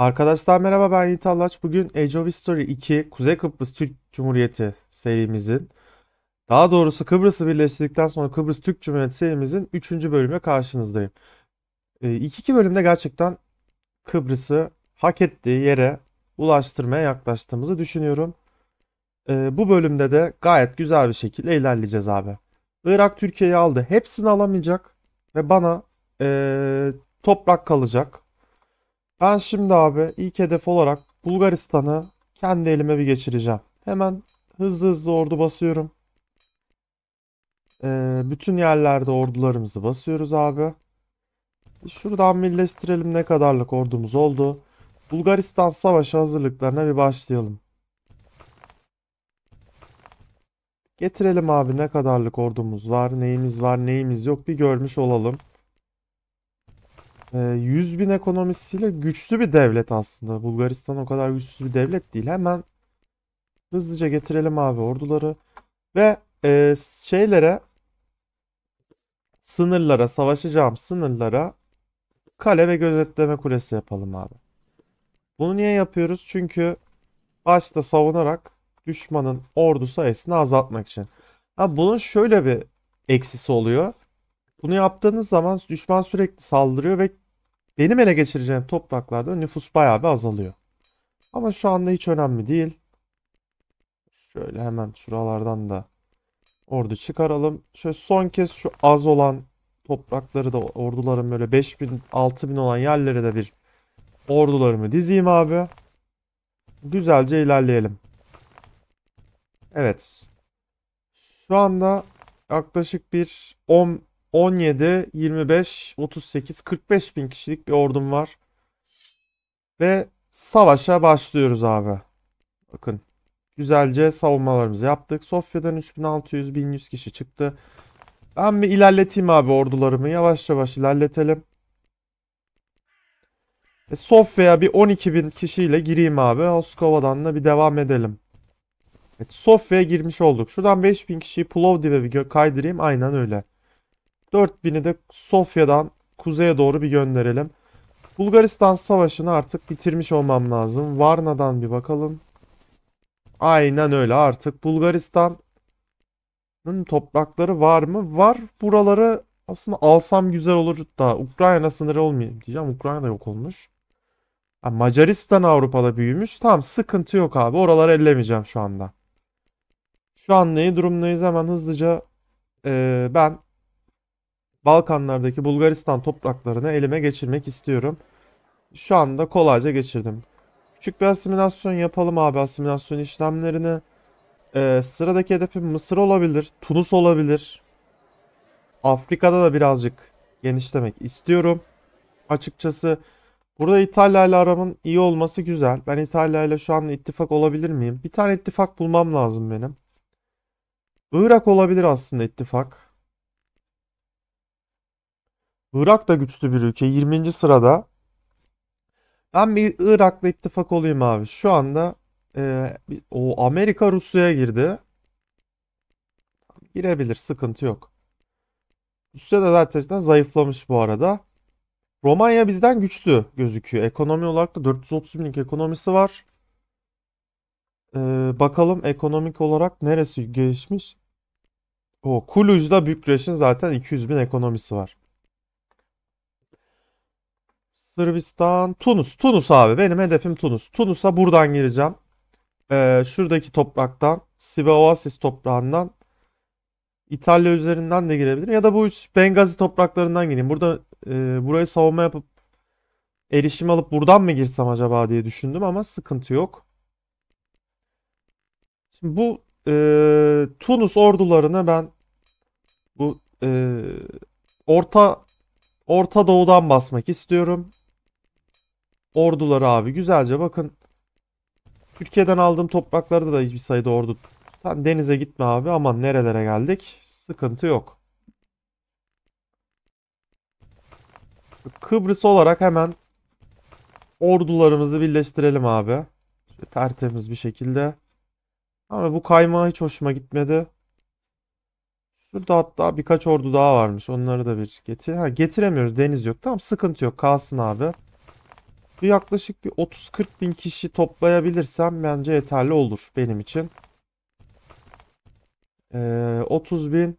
Arkadaşlar merhaba ben Yiğit Allaç. Bugün Age of History 2 Kuzey Kıbrıs Türk Cumhuriyeti serimizin daha doğrusu Kıbrıs'ı birleştirdikten sonra Kıbrıs Türk Cumhuriyeti serimizin 3. bölümüyle karşınızdayım. Ee, İlk iki bölümde gerçekten Kıbrıs'ı hak ettiği yere ulaştırmaya yaklaştığımızı düşünüyorum. Ee, bu bölümde de gayet güzel bir şekilde ilerleyeceğiz abi. Irak Türkiye'yi aldı. Hepsini alamayacak ve bana ee, toprak kalacak. Ben şimdi abi ilk hedef olarak Bulgaristan'ı kendi elime bir geçireceğim. Hemen hızlı hızlı ordu basıyorum. Ee, bütün yerlerde ordularımızı basıyoruz abi. Şuradan birleştirelim ne kadarlık ordumuz oldu. Bulgaristan savaşı hazırlıklarına bir başlayalım. Getirelim abi ne kadarlık ordumuz var, neyimiz var, neyimiz yok bir görmüş olalım. 100 ee, bin ekonomisiyle güçlü bir devlet aslında. Bulgaristan o kadar güçsüz bir devlet değil. Hemen hızlıca getirelim abi orduları. Ve e, şeylere sınırlara savaşacağım sınırlara kale ve gözetleme kulesi yapalım abi. Bunu niye yapıyoruz? Çünkü başta savunarak düşmanın ordu sayısını azaltmak için. Ha, bunun şöyle bir eksisi oluyor. Bunu yaptığınız zaman düşman sürekli saldırıyor ve benim ele geçireceğim topraklarda nüfus bayağı bir azalıyor. Ama şu anda hiç önemli değil. Şöyle hemen şuralardan da ordu çıkaralım. Şöyle son kez şu az olan toprakları da orduların böyle 5000 6000 olan yerlere de bir ordularımı dizeyim abi. Güzelce ilerleyelim. Evet. Şu anda yaklaşık bir 10 17, 25, 38, 45 bin kişilik bir ordum var. Ve savaşa başlıyoruz abi. Bakın. Güzelce savunmalarımızı yaptık. Sofya'dan 3600, 1100 kişi çıktı. Ben bir ilerleteyim abi ordularımı. Yavaş yavaş ilerletelim. E, Sofya'ya bir 12.000 kişiyle gireyim abi. Oskova'dan da bir devam edelim. Evet, Sofya'ya girmiş olduk. Şuradan 5.000 kişiyi Plovdiv'e bir kaydırayım. Aynen öyle. 4000'i de Sofya'dan kuzeye doğru bir gönderelim. Bulgaristan Savaşı'nı artık bitirmiş olmam lazım. Varna'dan bir bakalım. Aynen öyle artık Bulgaristan'ın toprakları var mı? Var. Buraları aslında alsam güzel olur da Ukrayna sınırı olmayayım diyeceğim. Ukrayna yok olmuş. Macaristan Avrupa'da büyümüş. Tamam sıkıntı yok abi. Oraları ellemeyeceğim şu anda. Şu an neyi durumdayız hemen hızlıca e, ben Balkanlardaki Bulgaristan topraklarını elime geçirmek istiyorum. Şu anda kolayca geçirdim. Küçük bir asimilasyon yapalım abi asimilasyon işlemlerini. Ee, sıradaki hedefim Mısır olabilir, Tunus olabilir. Afrika'da da birazcık genişlemek istiyorum. Açıkçası burada İtalya ile aramın iyi olması güzel. Ben İtalya ile şu an ittifak olabilir miyim? Bir tane ittifak bulmam lazım benim. Irak olabilir aslında ittifak. Irak da güçlü bir ülke. 20. sırada. Ben bir Irak'la ittifak olayım abi. Şu anda e, o Amerika Rusya'ya girdi. Girebilir. Sıkıntı yok. Rusya da zaten zayıflamış bu arada. Romanya bizden güçlü gözüküyor. Ekonomi olarak da 430 binlik ekonomisi var. Ee, bakalım ekonomik olarak neresi gelişmiş? O Kuluj'da Bükreş'in zaten 200 bin ekonomisi var. Sırbistan, Tunus. Tunus abi benim hedefim Tunus. Tunus'a buradan gireceğim. Ee, şuradaki topraktan, Sibe Oasis toprağından İtalya üzerinden de girebilirim. Ya da bu üç Bengazi topraklarından gireyim. Burada e, burayı savunma yapıp erişim alıp buradan mı girsem acaba diye düşündüm ama sıkıntı yok. Şimdi bu e, Tunus ordularını ben bu e, Orta Orta Doğu'dan basmak istiyorum. Orduları abi güzelce bakın. Türkiye'den aldığım topraklarda da bir sayıda ordu. Sen denize gitme abi aman nerelere geldik. Sıkıntı yok. Kıbrıs olarak hemen ordularımızı birleştirelim abi. Şöyle tertemiz bir şekilde. Ama bu kaymağı hiç hoşuma gitmedi. Şurada hatta birkaç ordu daha varmış. Onları da bir getir. Ha, getiremiyoruz. Deniz yok. Tamam sıkıntı yok. Kalsın abi. Bu yaklaşık bir 30-40 bin kişi toplayabilirsem bence yeterli olur benim için. Ee, 30 bin.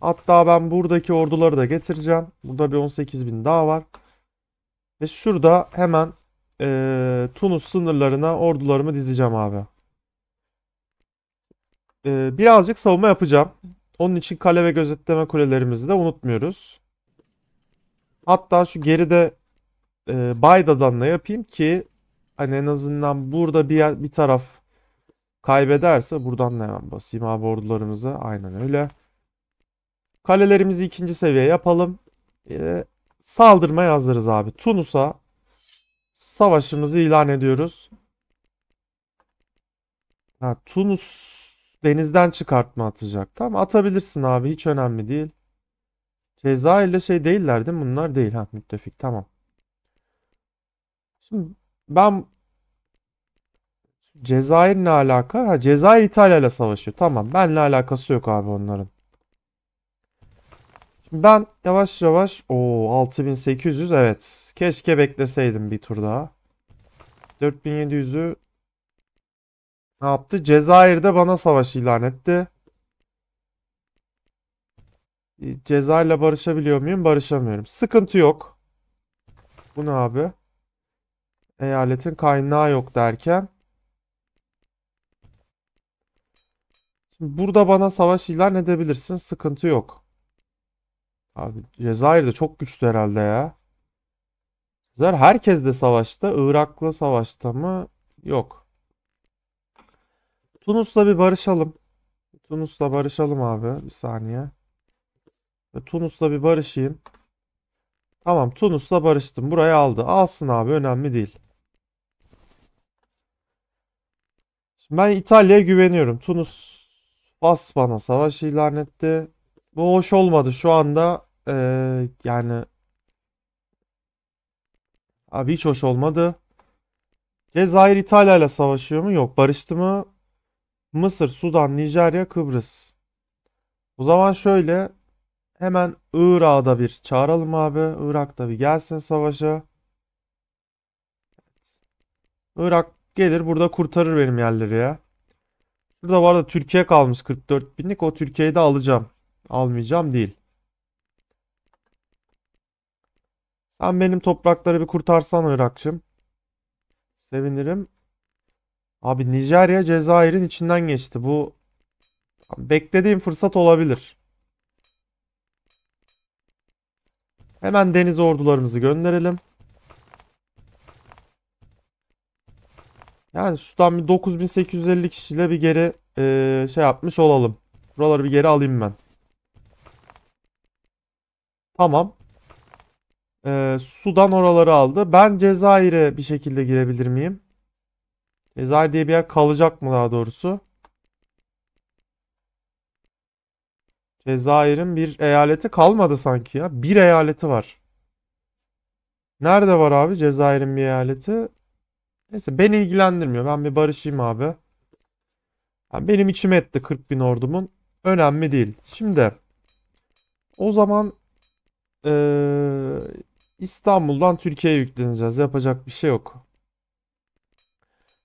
Hatta ben buradaki orduları da getireceğim. Burada bir 18 bin daha var. Ve şurada hemen e, Tunus sınırlarına ordularımı dizeceğim abi. E, birazcık savunma yapacağım. Onun için kale ve gözetleme kulelerimizi de unutmuyoruz. Hatta şu geride e, Bayda'dan da yapayım ki hani en azından burada bir, bir taraf kaybederse buradan da hemen basayım abi ordularımıza. Aynen öyle. Kalelerimizi ikinci seviye yapalım. E, saldırmaya hazırız abi. Tunus'a savaşımızı ilan ediyoruz. Ha, Tunus denizden çıkartma atacak ama atabilirsin abi hiç önemli değil. Cezayir'le şey değiller değil mi? Bunlar değil ha müttefik tamam. Şimdi ben Cezayir ne alaka? Ha, Cezayir İtalya ile savaşıyor. Tamam. Benle alakası yok abi onların. Şimdi ben yavaş yavaş o 6800 evet. Keşke bekleseydim bir tur daha. 4700'ü ne yaptı? Cezayir'de bana savaş ilan etti. Cezayir'le barışabiliyor muyum? Barışamıyorum. Sıkıntı yok. Bu ne abi? Eyaletin kaynağı yok derken. Şimdi burada bana savaş ilan edebilirsin. Sıkıntı yok. Abi Cezayir de çok güçlü herhalde ya. Cezayir herkes de savaşta. Irak'la savaşta mı? Yok. Tunus'la bir barışalım. Tunus'la barışalım abi. Bir saniye. E, Tunus'la bir barışayım. Tamam Tunus'la barıştım. Burayı aldı. Alsın abi önemli değil. Ben İtalya'ya güveniyorum. Tunus bas bana savaş ilan etti. Bu hoş olmadı şu anda. Ee, yani abi hiç hoş olmadı. Cezayir İtalya ile savaşıyor mu? Yok. Barıştı mı? Mısır, Sudan, Nijerya, Kıbrıs. O zaman şöyle hemen Irak'a bir çağıralım abi. Irak'ta bir gelsin savaşa. Irak Gelir burada kurtarır benim yerleri ya. Burada var da Türkiye kalmış 44 binlik. O Türkiye'yi de alacağım. Almayacağım değil. Sen benim toprakları bir kurtarsan Irak'cığım. Sevinirim. Abi Nijerya Cezayir'in içinden geçti. Bu beklediğim fırsat olabilir. Hemen deniz ordularımızı gönderelim. Yani Sudan bir 9850 kişiyle bir geri e, şey yapmış olalım. Buraları bir geri alayım ben. Tamam. E, Sudan oraları aldı. Ben Cezayir'e bir şekilde girebilir miyim? Cezayir diye bir yer kalacak mı daha doğrusu? Cezayir'in bir eyaleti kalmadı sanki ya. Bir eyaleti var. Nerede var abi Cezayir'in bir eyaleti? Neyse beni ilgilendirmiyor. Ben bir barışayım abi. Yani benim içime etti 40 bin ordumun. Önemli değil. Şimdi o zaman ee, İstanbul'dan Türkiye'ye yükleneceğiz. Yapacak bir şey yok.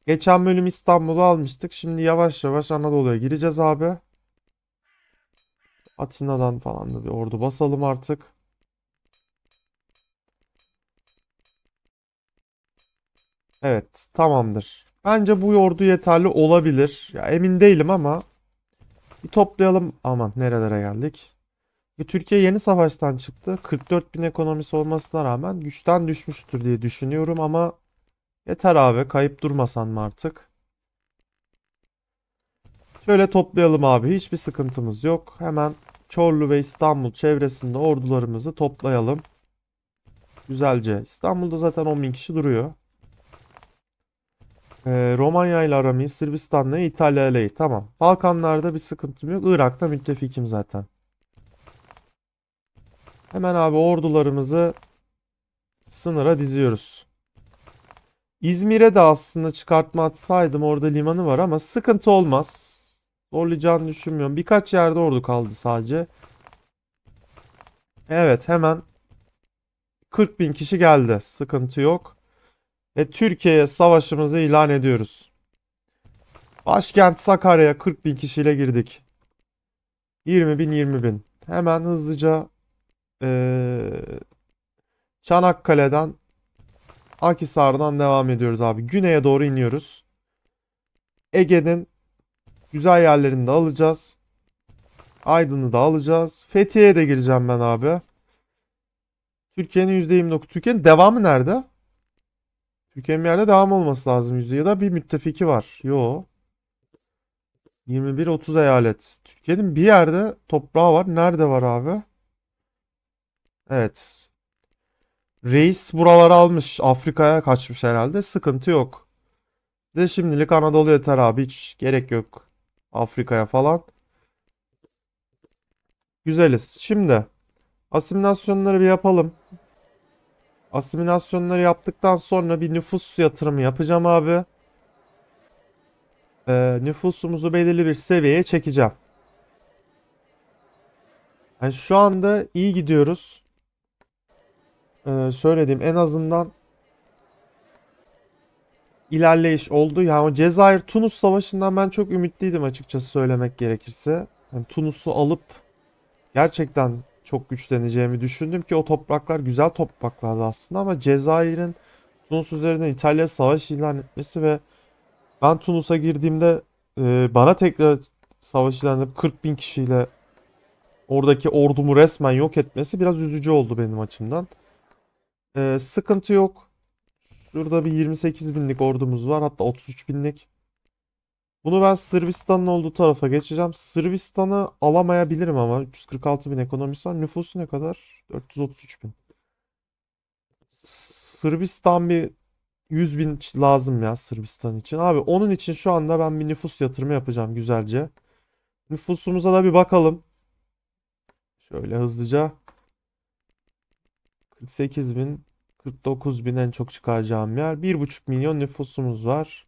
Geçen bölüm İstanbul'u almıştık. Şimdi yavaş yavaş Anadolu'ya gireceğiz abi. Atina'dan falan da bir ordu basalım artık. Evet tamamdır. Bence bu yordu yeterli olabilir. Ya, emin değilim ama bir toplayalım. Aman nerelere geldik. E, Türkiye yeni savaştan çıktı. 44 bin ekonomisi olmasına rağmen güçten düşmüştür diye düşünüyorum ama yeter abi kayıp durmasan mı artık? Şöyle toplayalım abi hiçbir sıkıntımız yok. Hemen Çorlu ve İstanbul çevresinde ordularımızı toplayalım. Güzelce. İstanbul'da zaten 10 bin kişi duruyor. Ee, Romanya ile aram iyi. Sırbistan'la iyi. İtalya ile Tamam. Balkanlarda bir sıkıntım yok. Irak'ta müttefikim zaten. Hemen abi ordularımızı sınıra diziyoruz. İzmir'e de aslında çıkartma atsaydım orada limanı var ama sıkıntı olmaz. Zorlayacağını düşünmüyorum. Birkaç yerde ordu kaldı sadece. Evet hemen 40 bin kişi geldi. Sıkıntı yok. Ve Türkiye'ye savaşımızı ilan ediyoruz. Başkent Sakarya'ya 40 bin kişiyle girdik. 20 bin 20 bin. Hemen hızlıca ee, Çanakkale'den Akisar'dan devam ediyoruz abi. Güney'e doğru iniyoruz. Ege'nin güzel yerlerini de alacağız. Aydın'ı da alacağız. Fethiye'ye de gireceğim ben abi. Türkiye'nin %29. Türkiye'nin devamı nerede? Tükenme yerde devam olması lazım yüzde ya da bir müttefiki var. Yo. 21-30 eyalet. Türkiye'nin bir yerde toprağı var. Nerede var abi? Evet. Reis buraları almış. Afrika'ya kaçmış herhalde. Sıkıntı yok. Bize şimdilik Anadolu yeter abi. Hiç gerek yok. Afrika'ya falan. Güzeliz. Şimdi asimilasyonları bir yapalım. Asimilasyonları yaptıktan sonra bir nüfus yatırımı yapacağım abi. Ee, nüfusumuzu belirli bir seviyeye çekeceğim. Yani şu anda iyi gidiyoruz. Ee, söylediğim en azından ilerleyiş oldu. Yani Cezayir-Tunus savaşından ben çok ümitliydim açıkçası söylemek gerekirse. Yani Tunus'u alıp gerçekten çok güçleneceğimi düşündüm ki o topraklar güzel topraklardı aslında ama Cezayir'in Tunus üzerinden İtalya savaş ilan etmesi ve ben Tunus'a girdiğimde e, bana tekrar savaş ilan edip 40 bin kişiyle oradaki ordumu resmen yok etmesi biraz üzücü oldu benim açımdan. E, sıkıntı yok. Şurada bir 28 binlik ordumuz var hatta 33 binlik. Bunu ben Sırbistan'ın olduğu tarafa geçeceğim. Sırbistan'ı alamayabilirim ama 346 bin ekonomisi var. Nüfusu ne kadar? 433 bin. Sırbistan bir 100 bin lazım ya Sırbistan için. Abi onun için şu anda ben bir nüfus yatırımı yapacağım güzelce. Nüfusumuza da bir bakalım. Şöyle hızlıca. 48 bin, 49 bin en çok çıkaracağım yer. 1,5 milyon nüfusumuz var.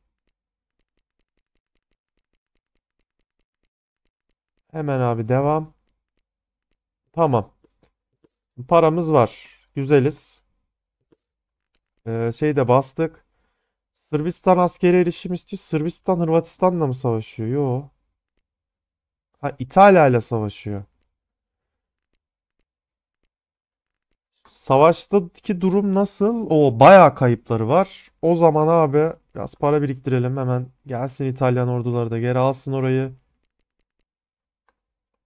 Hemen abi devam. Tamam. Paramız var. Güzeliz. Ee, şey de bastık. Sırbistan askeri erişim istiyor. Sırbistan Hırvatistan'la mı savaşıyor? Yo. Ha İtalya ile savaşıyor. Savaştaki durum nasıl? O bayağı kayıpları var. O zaman abi biraz para biriktirelim hemen. Gelsin İtalyan orduları da geri alsın orayı.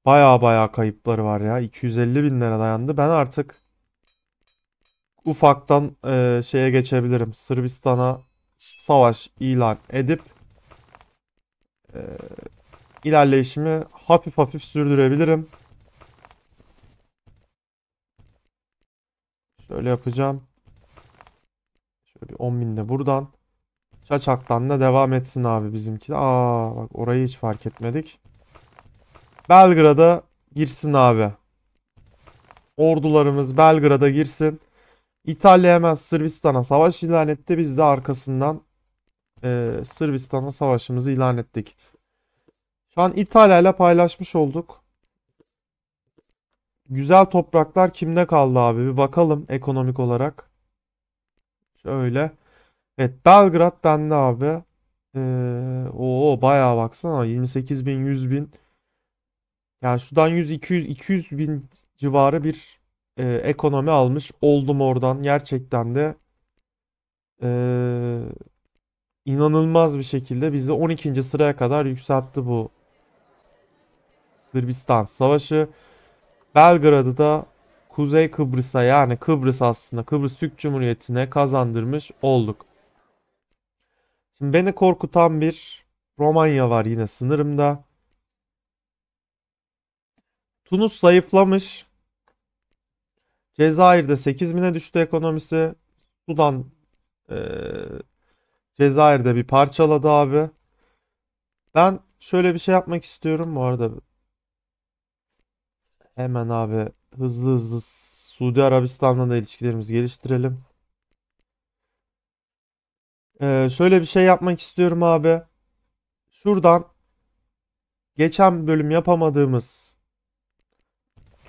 Baya baya kayıpları var ya. 250 bin lira dayandı. Ben artık ufaktan e, şeye geçebilirim. Sırbistan'a savaş ilan edip e, ilerleyişimi hafif hafif sürdürebilirim. Şöyle yapacağım. Şöyle bir 10 bin de buradan. Çaçaktan da devam etsin abi bizimki Aa bak orayı hiç fark etmedik. Belgrad'a girsin abi. Ordularımız Belgrad'a girsin. İtalya hemen Sırbistan'a savaş ilan etti. Biz de arkasından e, Sırbistan'a savaşımızı ilan ettik. Şu an İtalya ile paylaşmış olduk. Güzel topraklar kimde kaldı abi? Bir bakalım ekonomik olarak. Şöyle. Evet Belgrad bende abi. Ee, oo bayağı baksana 28 bin 100 bin yani sudan 100-200 200 bin civarı bir e, ekonomi almış oldum oradan. Gerçekten de e, inanılmaz bir şekilde bizi 12. sıraya kadar yükseltti bu Sırbistan Savaşı. Belgrad'ı da Kuzey Kıbrıs'a yani Kıbrıs aslında Kıbrıs Türk Cumhuriyeti'ne kazandırmış olduk. Şimdi beni korkutan bir Romanya var yine sınırımda. Tunus zayıflamış. Cezayir'de 8 bine düştü ekonomisi. Sudan e, Cezayir'de bir parçaladı abi. Ben şöyle bir şey yapmak istiyorum bu arada. Hemen abi hızlı hızlı Suudi Arabistan'la da ilişkilerimizi geliştirelim. Ee, şöyle bir şey yapmak istiyorum abi. Şuradan geçen bölüm yapamadığımız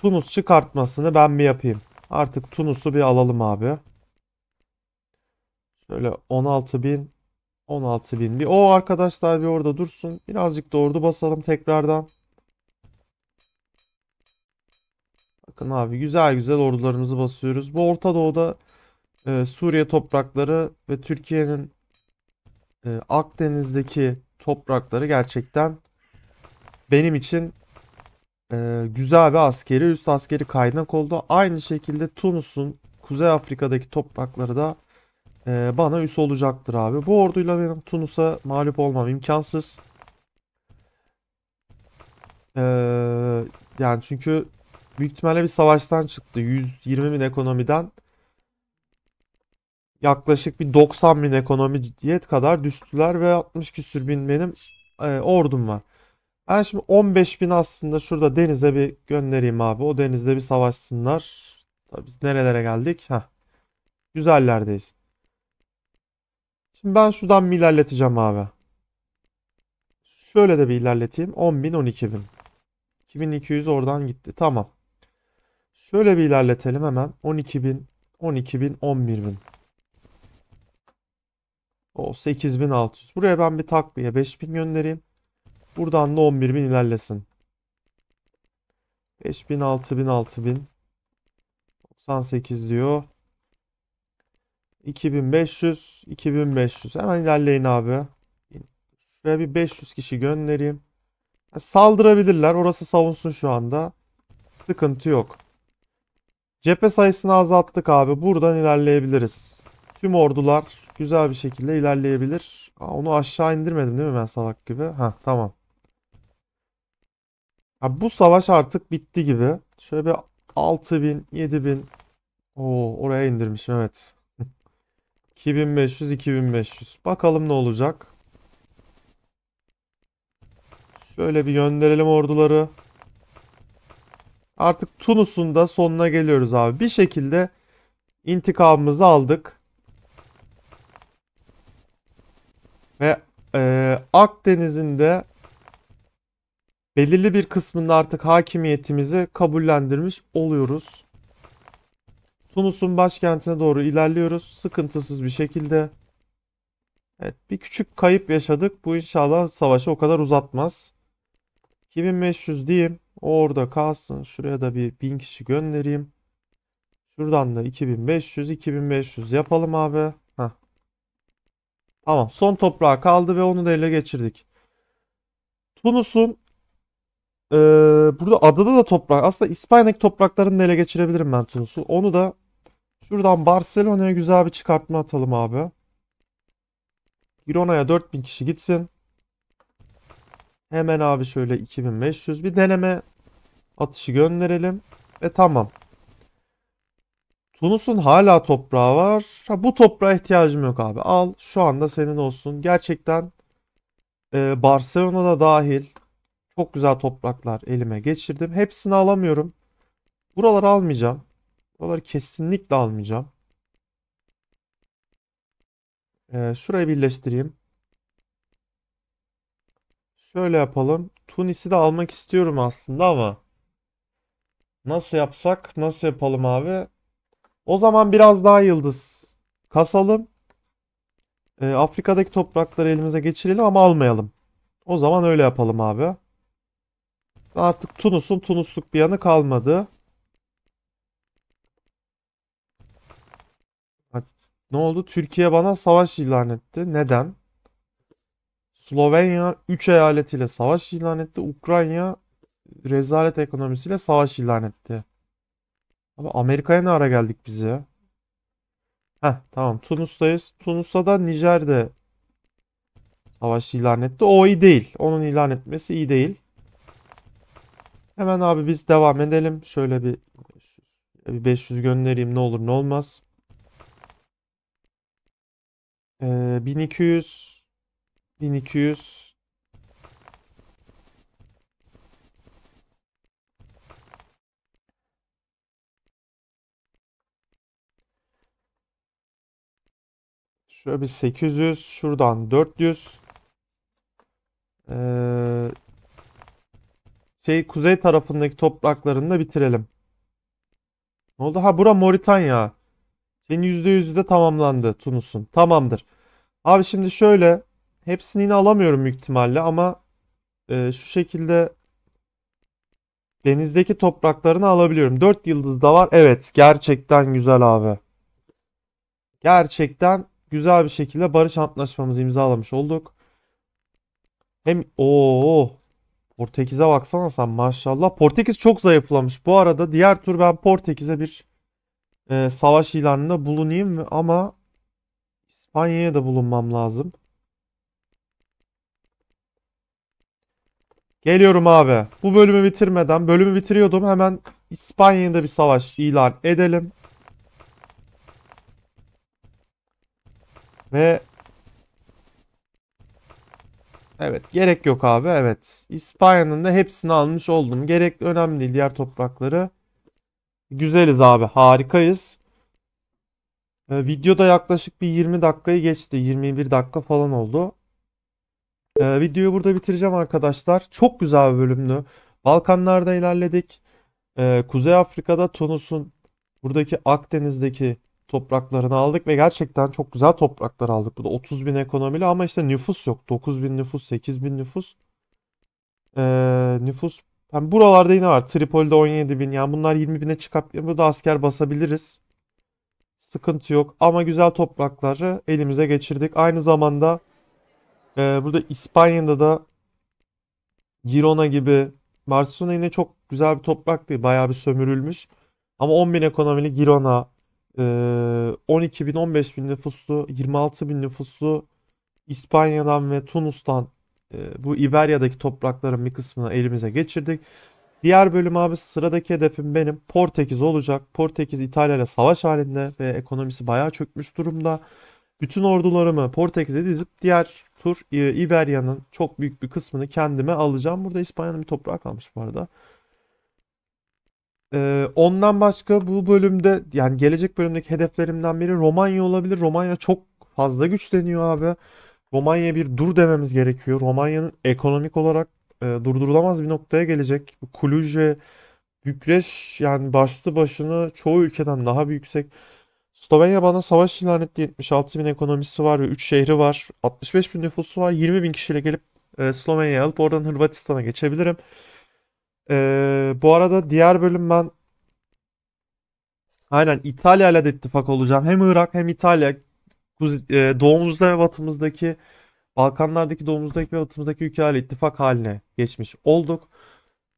Tunus çıkartmasını ben mi yapayım? Artık Tunus'u bir alalım abi. Şöyle 16 bin 16 bin bir. O arkadaşlar bir orada dursun. Birazcık da basalım tekrardan. Bakın abi güzel güzel ordularımızı basıyoruz. Bu Orta Doğu'da e, Suriye toprakları ve Türkiye'nin e, Akdeniz'deki toprakları gerçekten benim için e, güzel bir askeri üst askeri kaynak oldu. Aynı şekilde Tunus'un Kuzey Afrika'daki toprakları da e, bana üs olacaktır abi. Bu orduyla benim Tunus'a mağlup olmam imkansız. E, yani çünkü büyük ihtimalle bir savaştan çıktı. 120 bin ekonomiden yaklaşık bir 90 bin ekonomi ciddiyet kadar düştüler ve 60 küsür bin benim e, ordum var. Ben şimdi 15 bin aslında şurada denize bir göndereyim abi. O denizde bir savaşsınlar. Tabii biz nerelere geldik? Ha, Güzellerdeyiz. Şimdi ben şuradan mı ilerleteceğim abi? Şöyle de bir ilerleteyim. 10 bin 12 bin. 2200 oradan gitti. Tamam. Şöyle bir ilerletelim hemen. 12 bin 12 bin 11 bin. O 8600. Buraya ben bir takviye 5000 göndereyim. Buradan da 11.000 ilerlesin. 5000, 6000, 6000. 98 diyor. 2500, 2500. Hemen ilerleyin abi. Şuraya bir 500 kişi göndereyim. Yani saldırabilirler. Orası savunsun şu anda. Sıkıntı yok. Cephe sayısını azalttık abi. Buradan ilerleyebiliriz. Tüm ordular güzel bir şekilde ilerleyebilir. Aa, onu aşağı indirmedim değil mi ben salak gibi? Ha tamam. Ya bu savaş artık bitti gibi. Şöyle bir 6000, 7000. Oo, oraya indirmişim evet. 2500, 2500. Bakalım ne olacak. Şöyle bir gönderelim orduları. Artık Tunus'un da sonuna geliyoruz abi. Bir şekilde intikamımızı aldık. Ve e, Akdeniz'in de belirli bir kısmında artık hakimiyetimizi kabullendirmiş oluyoruz. Tunus'un başkentine doğru ilerliyoruz sıkıntısız bir şekilde. Evet bir küçük kayıp yaşadık. Bu inşallah savaşı o kadar uzatmaz. 2500 diyeyim. orada kalsın. Şuraya da bir 1000 kişi göndereyim. Şuradan da 2500 2500 yapalım abi. Heh. Tamam son toprağa kaldı ve onu da ele geçirdik. Tunus'un ee, burada adada da toprak. Aslında İspanyol topraklarını ele geçirebilirim ben Tunus'u. Onu da şuradan Barcelona'ya güzel bir çıkartma atalım abi. Girona'ya 4000 kişi gitsin. Hemen abi şöyle 2500 bir deneme atışı gönderelim. Ve tamam. Tunus'un hala toprağı var. Ha, bu toprağa ihtiyacım yok abi. Al şu anda senin olsun. Gerçekten e, Barcelona'da dahil çok güzel topraklar elime geçirdim. Hepsini alamıyorum. Buraları almayacağım. Buraları kesinlikle almayacağım. Ee, şurayı birleştireyim. Şöyle yapalım. Tunis'i de almak istiyorum aslında ama. Nasıl yapsak? Nasıl yapalım abi? O zaman biraz daha yıldız kasalım. Ee, Afrika'daki toprakları elimize geçirelim ama almayalım. O zaman öyle yapalım abi. Artık Tunus'un Tunusluk bir yanı kalmadı. Ne oldu? Türkiye bana savaş ilan etti. Neden? Slovenya 3 eyaletiyle savaş ilan etti. Ukrayna rezalet ekonomisiyle savaş ilan etti. Abi Amerika'ya ne ara geldik biz Ha, tamam Tunus'tayız. Tunus'a da Nijer'de savaş ilan etti. O iyi değil. Onun ilan etmesi iyi değil. Hemen abi biz devam edelim. Şöyle bir 500 göndereyim ne olur ne olmaz. 1200 ee, 1200 Şöyle bir 800 şuradan 400 ee, şey kuzey tarafındaki topraklarını da bitirelim. Ne oldu? Ha bura Moritanya. Senin %100'ü de tamamlandı Tunus'un. Tamamdır. Abi şimdi şöyle hepsini yine alamıyorum büyük ihtimalle ama e, şu şekilde denizdeki topraklarını alabiliyorum. 4 yıldız da var. Evet gerçekten güzel abi. Gerçekten güzel bir şekilde barış antlaşmamızı imzalamış olduk. Hem o Portekiz'e baksana sen maşallah. Portekiz çok zayıflamış. Bu arada diğer tur ben Portekiz'e bir e, savaş ilanında bulunayım ama İspanya'ya da bulunmam lazım. Geliyorum abi. Bu bölümü bitirmeden, bölümü bitiriyordum. Hemen İspanya'da bir savaş ilan edelim. Ve Evet gerek yok abi evet. İspanya'nın da hepsini almış oldum. Gerekli önemli değil diğer toprakları. Güzeliz abi harikayız. Ee, videoda yaklaşık bir 20 dakikayı geçti. 21 dakika falan oldu. Ee, videoyu burada bitireceğim arkadaşlar. Çok güzel bir bölümdü. Balkanlarda ilerledik. Ee, Kuzey Afrika'da Tunus'un buradaki Akdeniz'deki topraklarını aldık ve gerçekten çok güzel topraklar aldık. Bu da 30 bin ekonomili ama işte nüfus yok. 9 bin nüfus, 8 bin nüfus. Ee, nüfus yani buralarda yine var. Tripoli'de 17 bin. Yani bunlar 20 bine çıkıp bu da asker basabiliriz. Sıkıntı yok. Ama güzel toprakları elimize geçirdik. Aynı zamanda e, burada İspanya'da da Girona gibi Barcelona yine çok güzel bir toprak değil. Bayağı bir sömürülmüş. Ama 10 bin ekonomili Girona, 12 bin 15 bin nüfuslu 26 bin nüfuslu İspanya'dan ve Tunus'tan bu İberya'daki toprakların bir kısmını elimize geçirdik. Diğer bölüm abi sıradaki hedefim benim Portekiz olacak. Portekiz İtalya ile savaş halinde ve ekonomisi bayağı çökmüş durumda. Bütün ordularımı Portekiz'e dizip diğer tur İberya'nın çok büyük bir kısmını kendime alacağım. Burada İspanya'nın bir toprağı kalmış bu arada ondan başka bu bölümde yani gelecek bölümdeki hedeflerimden biri Romanya olabilir. Romanya çok fazla güçleniyor abi. Romanya bir dur dememiz gerekiyor. Romanya'nın ekonomik olarak e, durdurulamaz bir noktaya gelecek. Kuluj ve Bükreş yani başlı başına çoğu ülkeden daha bir yüksek. Slovenya bana savaş ilan etti. 76 bin ekonomisi var ve 3 şehri var. 65 bin nüfusu var. 20 bin kişiyle gelip e, Slovenya'ya alıp oradan Hırvatistan'a geçebilirim. Ee, bu arada diğer bölüm ben aynen İtalya ile de ittifak olacağım. Hem Irak hem İtalya e, doğumuzda ve batımızdaki Balkanlardaki doğumuzdaki ve batımızdaki ülkelerle ittifak haline geçmiş olduk.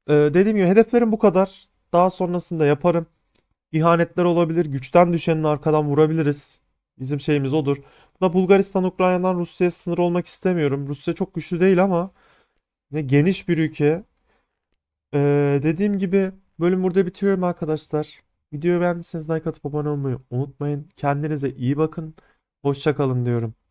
Ee, dediğim gibi hedeflerim bu kadar. Daha sonrasında yaparım. İhanetler olabilir. Güçten düşenin arkadan vurabiliriz. Bizim şeyimiz odur. Bu da Bulgaristan, Ukrayna'dan Rusya'ya sınır olmak istemiyorum. Rusya çok güçlü değil ama ne geniş bir ülke. Ee, dediğim gibi bölüm burada bitiyorum arkadaşlar. Videoyu beğendiyseniz like atıp abone olmayı unutmayın. Kendinize iyi bakın. Hoşçakalın diyorum.